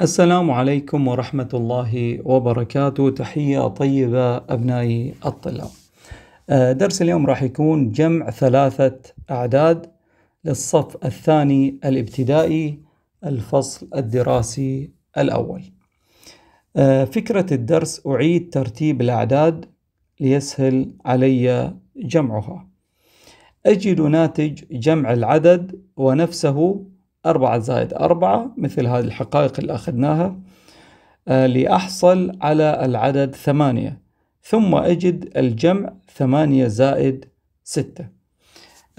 السلام عليكم ورحمة الله وبركاته تحية طيبة أبنائي الطلاب آه، درس اليوم راح يكون جمع ثلاثة أعداد للصف الثاني الابتدائي الفصل الدراسي الأول آه، فكرة الدرس أعيد ترتيب الأعداد ليسهل علي جمعها أجد ناتج جمع العدد ونفسه أربعة زائد أربعة مثل هذه الحقائق اللي أخذناها آه، لأحصل على العدد ثمانية ثم أجد الجمع ثمانية زائد ستة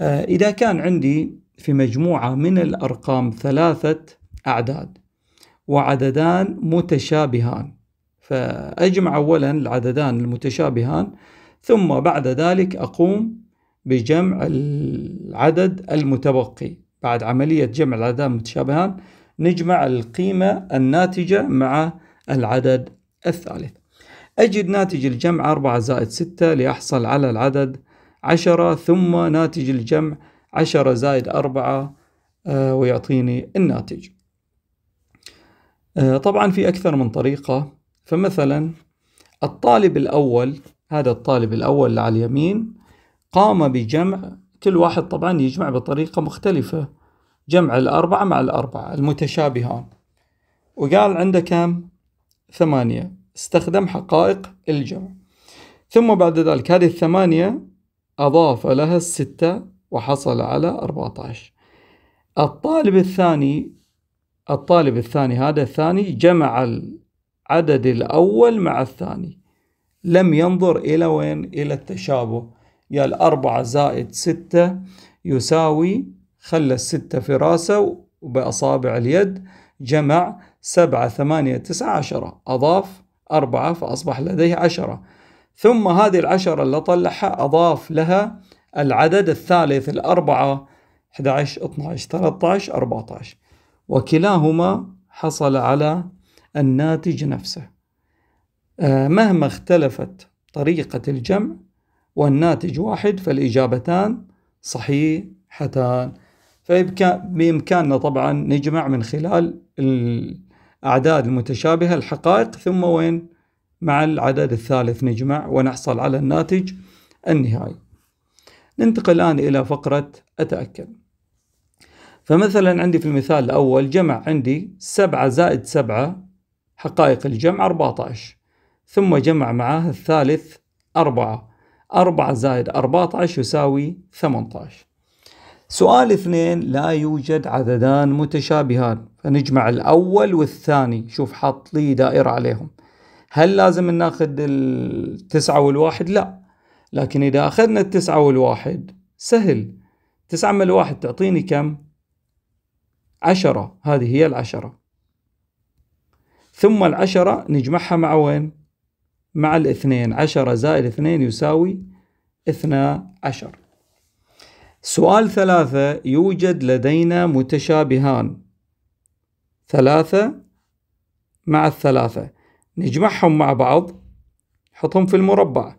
آه، إذا كان عندي في مجموعة من الأرقام ثلاثة أعداد وعددان متشابهان فأجمع أولا العددان المتشابهان ثم بعد ذلك أقوم بجمع العدد المتبقي بعد عملية جمع العددان المتشابهان نجمع القيمة الناتجة مع العدد الثالث أجد ناتج الجمع 4 زائد 6 لأحصل على العدد 10 ثم ناتج الجمع 10 زائد 4 آه، ويعطيني الناتج آه، طبعا في أكثر من طريقة فمثلا الطالب الأول هذا الطالب الأول على اليمين قام بجمع كل واحد طبعا يجمع بطريقة مختلفة جمع الأربعة مع الأربعة المتشابهان وقال عنده كم؟ ثمانية استخدم حقائق الجمع ثم بعد ذلك هذه الثمانية أضاف لها الستة وحصل على 14 الطالب الثاني الطالب الثاني هذا الثاني جمع العدد الأول مع الثاني لم ينظر إلى وين إلى التشابه قال أربعة زائد ستة يساوي خلى الستة في راسه وبأصابع اليد جمع سبعة ثمانية تسعة عشرة أضاف أربعة فأصبح لديه عشرة ثم هذه العشرة اللي طلعها أضاف لها العدد الثالث الأربعة 11 12 13 14 وكلاهما حصل على الناتج نفسه آه، مهما اختلفت طريقة الجمع والناتج واحد فالإجابتان صحيحتان فبإمكاننا طبعا نجمع من خلال الأعداد المتشابهة الحقائق ثم وين مع العدد الثالث نجمع ونحصل على الناتج النهائي ننتقل الآن إلى فقرة أتأكد فمثلا عندي في المثال الأول جمع عندي 7 زائد 7 حقائق الجمع 14 ثم جمع معاه الثالث 4 4 زائد 14 يساوي 18 سؤال اثنين لا يوجد عددان متشابهان فنجمع الأول والثاني شوف حط لي دائرة عليهم هل لازم ناخذ التسعة والواحد؟ لا لكن إذا أخذنا التسعة والواحد سهل تسعة من الواحد تعطيني كم؟ عشرة هذه هي العشرة ثم العشرة نجمعها مع وين؟ مع الاثنين عشرة زائد اثنين يساوي اثنا عشر سؤال ثلاثة يوجد لدينا متشابهان ثلاثة مع الثلاثة نجمعهم مع بعض حطهم في المربع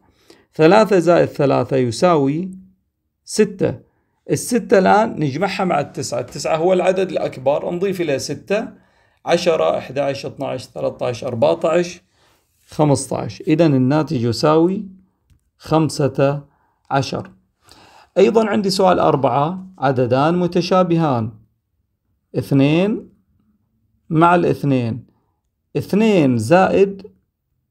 ثلاثة زائد ثلاثة يساوي ستة الستة الآن نجمعها مع التسعة التسعة هو العدد الأكبر نضيف إلى ستة عشرة أحد عشر اثنى عشر ثلاثة عشر أربعة عشر خمسة عشر إذا الناتج يساوي خمسة عشر أيضا عندي سؤال أربعة عددان متشابهان اثنين مع الاثنين اثنين زائد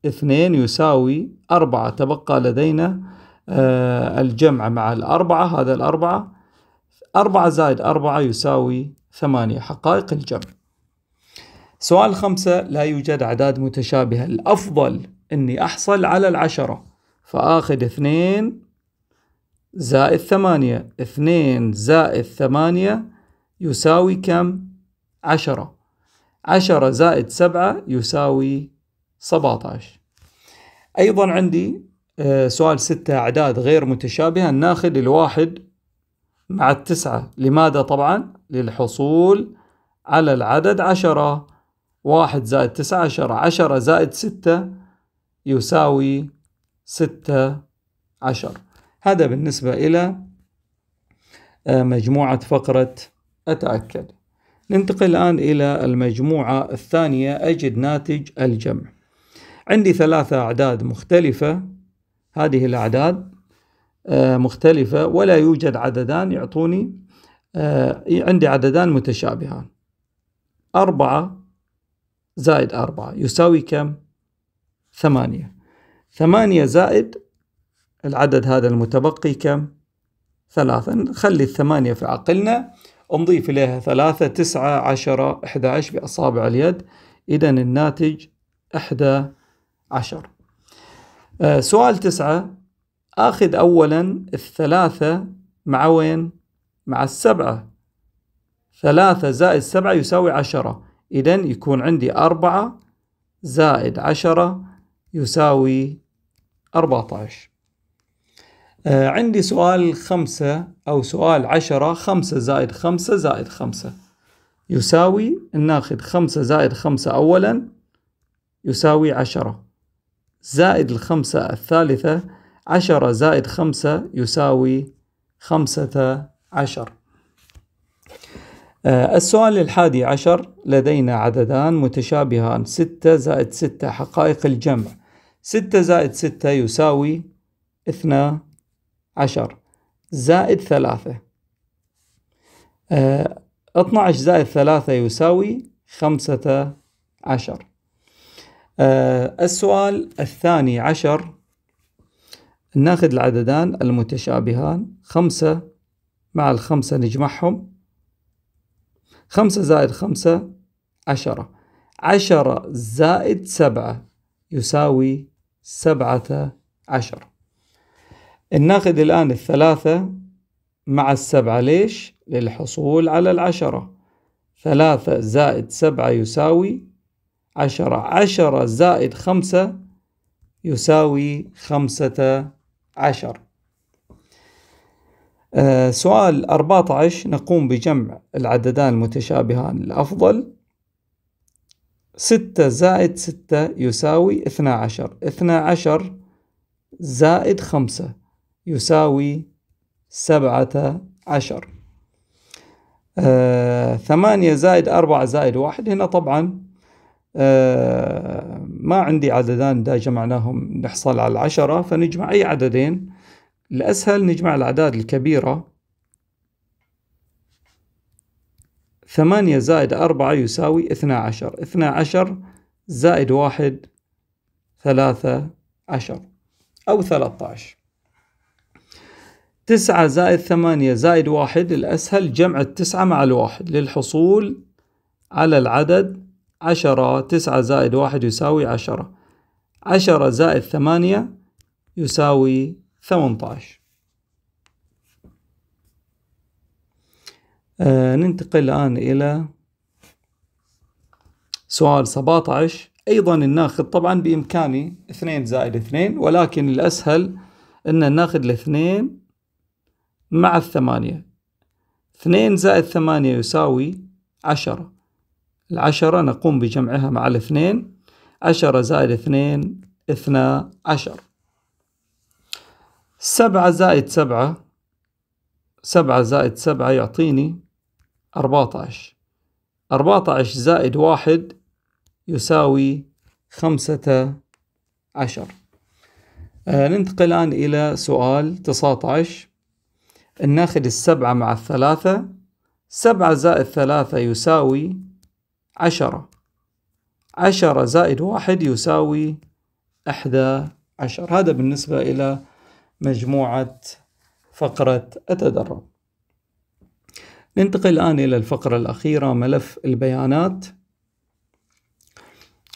اثنين يساوي أربعة تبقى لدينا آه، الجمع مع الأربعة هذا الأربعة أربعة زائد أربعة يساوي ثمانية حقائق الجمع سؤال خمسة لا يوجد أعداد متشابهة الأفضل أني أحصل على العشرة فآخذ اثنين زائد ثمانية اثنين زائد ثمانية يساوي كم؟ عشرة عشرة زائد سبعة يساوي سبعة عشر أيضا عندي آه، سؤال ستة أعداد غير متشابهة ناخذ الواحد مع التسعة لماذا طبعا؟ للحصول على العدد عشرة واحد زائد تسعة عشرة عشرة زائد ستة يساوي ستة عشر هذا بالنسبة إلى آه، مجموعة فقرة أتأكد ننتقل الآن إلى المجموعة الثانية أجد ناتج الجمع عندي ثلاثة أعداد مختلفة هذه الأعداد آه، مختلفة ولا يوجد عددان يعطوني آه، عندي عددان متشابهان أربعة زائد أربعة يساوي كم؟ ثمانية ثمانية زائد العدد هذا المتبقي كم؟ ثلاثة نخلي الثمانية في عقلنا ونضيف إليها ثلاثة تسعة عشرة أحد عشر بأصابع اليد إذا الناتج أحد عشر آه سؤال تسعة آخذ أولا الثلاثة مع وين؟ مع السبعة ثلاثة زائد سبعة يساوي عشرة إذا يكون عندي أربعة زائد عشرة يساوي أربعة عشر آه عندي سؤال خمسة أو سؤال عشرة خمسة زائد خمسة زائد خمسة يساوي ناخذ خمسة زائد خمسة أولا يساوي عشرة زائد الخمسة الثالثة عشرة زائد خمسة يساوي خمسة عشر آه السؤال الحادي عشر لدينا عددان متشابهان ستة زائد ستة حقائق الجمع ستة زائد ستة يساوي اثنان عشر زائد ثلاثة آه، اثنى عشر زائد ثلاثة يساوي خمسة عشر آه، السؤال الثاني عشر ناخذ العددان المتشابهان خمسة مع الخمسة نجمعهم خمسة زائد خمسة عشرة عشرة زائد سبعة يساوي سبعة عشر ناخذ الآن الثلاثة مع السبعة ليش؟ للحصول على العشرة ثلاثة زائد سبعة يساوي عشرة عشرة زائد خمسة يساوي خمسة عشر آه سؤال 14 نقوم بجمع العددان المتشابهان الأفضل ستة زائد ستة يساوي اثنا عشر اثنا عشر زائد خمسة يساوي سبعة عشر آه ثمانية زائد أربعة زائد واحد هنا طبعا آه ما عندي عددان دا جمعناهم نحصل على العشرة فنجمع أي عددين الأسهل نجمع الأعداد الكبيرة ثمانية زائد أربعة يساوي اثنى عشر اثنى عشر زائد واحد ثلاثة عشر أو ثلاثة عشر تسعة زائد ثمانية زائد واحد الأسهل جمع التسعة مع الواحد للحصول على العدد عشرة تسعة زائد واحد يساوي عشرة عشرة زائد ثمانية يساوي ثمنتاش آه ننتقل الآن إلى سؤال عشر أيضا الناخذ طبعا بإمكاني اثنين زائد اثنين ولكن الأسهل أن ناخذ الاثنين مع الثمانية اثنين زائد ثمانية يساوي عشرة العشرة نقوم بجمعها مع الاثنين عشرة زائد اثنين اثنا عشر سبعة زائد سبعة سبعة زائد سبعة يعطيني أربعة عشر أربعة عشر زائد واحد يساوي خمسة عشر آه، ننتقل الآن إلى سؤال تسعة عشر ناخذ السبعة مع الثلاثة سبعة زائد ثلاثة يساوي عشرة عشرة زائد واحد يساوي أحدى عشر هذا بالنسبة إلى مجموعة فقرة أتدرب ننتقل الآن إلى الفقرة الأخيرة ملف البيانات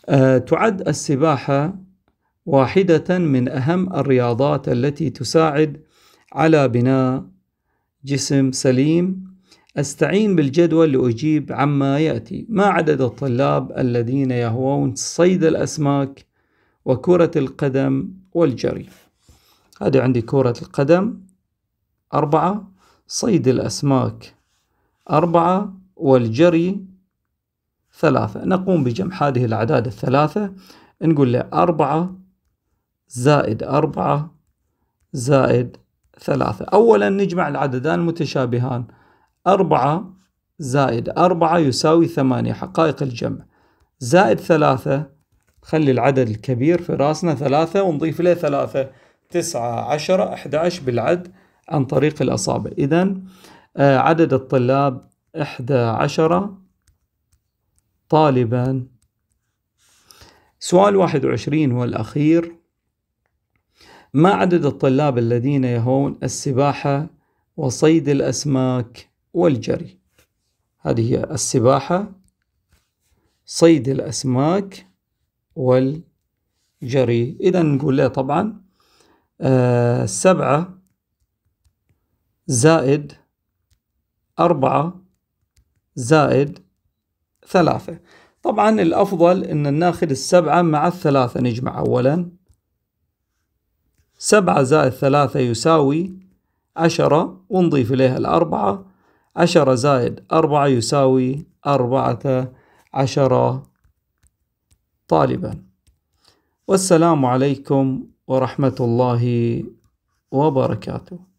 أه تعد السباحة واحدة من أهم الرياضات التي تساعد على بناء جسم سليم أستعين بالجدول لأجيب عما يأتي ما عدد الطلاب الذين يهوون صيد الأسماك وكرة القدم والجري هذه عندي كرة القدم أربعة صيد الأسماك أربعة والجري ثلاثة نقوم بجمع هذه الأعداد الثلاثة نقول له أربعة زائد أربعة زائد ثلاثة أولا نجمع العددان المتشابهان أربعة زائد أربعة يساوي ثمانية حقائق الجمع زائد ثلاثة خلي العدد الكبير في راسنا ثلاثة ونضيف له ثلاثة تسعة عشرة أحد عشر بالعد عن طريق الأصابع إذا آه، عدد الطلاب إحدى عشرة طالبا سؤال واحد وعشرين هو الأخير ما عدد الطلاب الذين يهون السباحة وصيد الأسماك والجري هذه هي السباحة صيد الأسماك والجري إذا نقول له طبعا آه سبعة زائد أربعة زائد ثلاثة طبعا الأفضل أن ناخذ السبعة مع الثلاثة نجمع أولا سبعة زائد ثلاثة يساوي عشرة ونضيف إليها الأربعة عشرة زائد أربعة يساوي أربعة عشرة طالبا والسلام عليكم ورحمة الله وبركاته